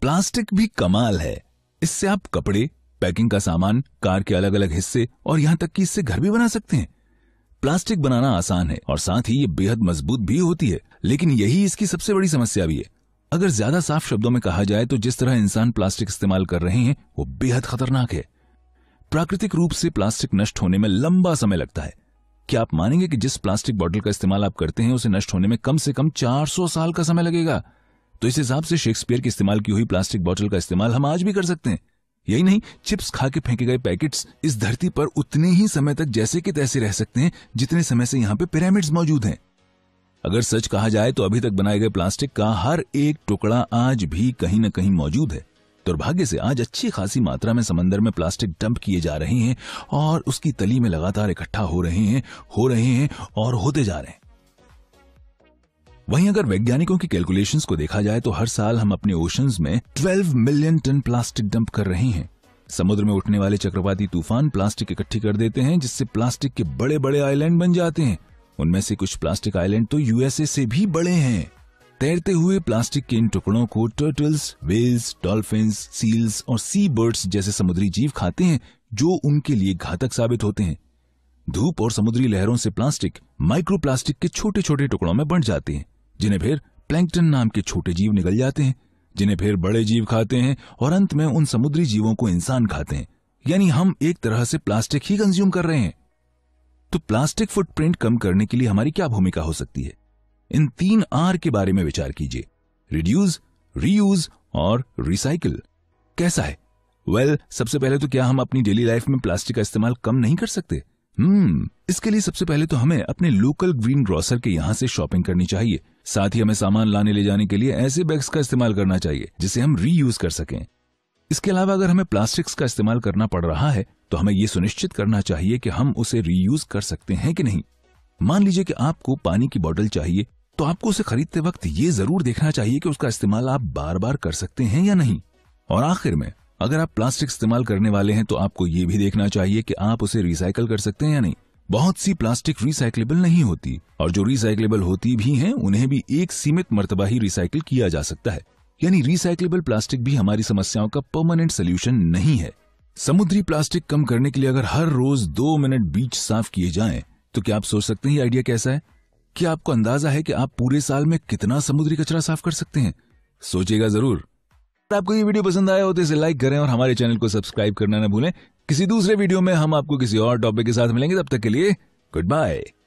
plastic भी कमाल है इससे आप कपड़े पैकिंग का सामान कार के अलग अलग हिस्से और यहाँ तक कि इससे घर भी बना सकते हैं प्लास्टिक बनाना आसान है और साथ ही ये बेहद मजबूत भी होती है लेकिन यही इसकी सबसे बड़ी समस्या भी है अगर ज्यादा साफ शब्दों में कहा जाए तो जिस तरह इंसान प्लास्टिक इस्तेमाल कर रहे हैं वो बेहद खतरनाक है प्राकृतिक रूप से प्लास्टिक नष्ट होने में लंबा समय लगता है क्या आप मानेंगे कि जिस प्लास्टिक बॉटल का इस्तेमाल आप करते हैं उसे नष्ट होने में कम से कम 400 साल का समय लगेगा तो इस हिसाब से शेक्सपियर के इस्तेमाल की हुई प्लास्टिक बॉटल का इस्तेमाल हम आज भी कर सकते हैं यही नहीं चिप्स खा के फेंके गए पैकेट्स इस धरती पर उतने ही समय तक जैसे के तैसे रह सकते हैं जितने समय से यहाँ पे पिरामिड्स मौजूद हैं अगर सच कहा जाए तो अभी तक बनाए गए प्लास्टिक का हर एक टुकड़ा आज भी कहीं न कहीं मौजूद है दुर्भाग्य से आज अच्छी खासी मात्रा में समंदर में प्लास्टिक डंप किए जा रहे हैं और उसकी तली में लगातार इकट्ठा हो रहे हैं हो रहे हैं और होते जा रहे हैं वहीं अगर वैज्ञानिकों की कैलकुलेशंस को देखा जाए तो हर साल हम अपने ओशंस में 12 मिलियन टन प्लास्टिक डंप कर रहे हैं समुद्र में उठने वाले चक्रवाती तूफान प्लास्टिक इकट्ठी कर देते हैं जिससे प्लास्टिक के बड़े बड़े आइलैंड बन जाते हैं उनमें से कुछ प्लास्टिक आइलैंड तो यूएसए से भी बड़े हैं तैरते हुए प्लास्टिक के इन टुकड़ों को टर्टल्स वेल्स डॉल्फिन सील्स और सी बर्ड्स जैसे समुद्री जीव खाते हैं जो उनके लिए घातक साबित होते हैं धूप और समुद्री लहरों से प्लास्टिक माइक्रोप्लास्टिक के छोटे छोटे टुकड़ों में बढ़ जाते हैं जिन्हें फिर प्लैंकटन नाम के छोटे जीव निकल जाते हैं जिन्हें फिर बड़े जीव खाते हैं और अंत में उन समुद्री जीवों को इंसान खाते हैं यानी हम एक तरह से प्लास्टिक ही कंज्यूम कर रहे हैं तो प्लास्टिक फुटप्रिंट कम करने के लिए हमारी क्या भूमिका हो सकती है इन तीन आर के बारे में विचार कीजिए रिड्यूज रीयूज और रिसाइकिल कैसा है वेल well, सबसे पहले तो क्या हम अपनी डेली लाइफ में प्लास्टिक का इस्तेमाल कम नहीं कर सकते हम्म इसके लिए सबसे पहले तो हमें अपने लोकल ग्रीन ग्रॉसर के यहाँ से शॉपिंग करनी चाहिए साथ ही हमें सामान लाने ले जाने के लिए ऐसे बैग्स का इस्तेमाल करना चाहिए जिसे हम री कर सकें इसके अलावा अगर हमें प्लास्टिक्स का इस्तेमाल करना पड़ रहा है तो हमें यह सुनिश्चित करना चाहिए कि हम उसे रीयूज कर सकते हैं कि नहीं मान लीजिए कि आपको पानी की बोतल चाहिए तो आपको उसे खरीदते वक्त ये जरूर देखना चाहिए कि उसका इस्तेमाल आप बार बार कर सकते हैं या नहीं और आखिर में अगर आप प्लास्टिक इस्तेमाल करने वाले हैं तो आपको ये भी देखना चाहिए कि आप उसे रिसाइकल कर सकते हैं या नहीं बहुत सी प्लास्टिक रिसाइकलेबल नहीं होती और जो रिसाइकलेबल होती भी हैं उन्हें भी एक सीमित मरतबा ही रिसाइकिल किया जा सकता है यानी रिसाइकलेबल प्लास्टिक भी हमारी समस्याओं का परमानेंट सोल्यूशन नहीं है समुद्री प्लास्टिक कम करने के लिए अगर हर रोज दो मिनट बीच साफ किए जाए तो क्या आप सोच सकते हैं ये आइडिया कैसा है क्या आपको अंदाजा है कि आप पूरे साल में कितना समुद्री कचरा साफ कर सकते हैं सोचेगा जरूर आपको ये वीडियो पसंद आया हो तो इसे लाइक करें और हमारे चैनल को सब्सक्राइब करना ना भूलें किसी दूसरे वीडियो में हम आपको किसी और टॉपिक के साथ मिलेंगे तब तक के लिए गुड बाय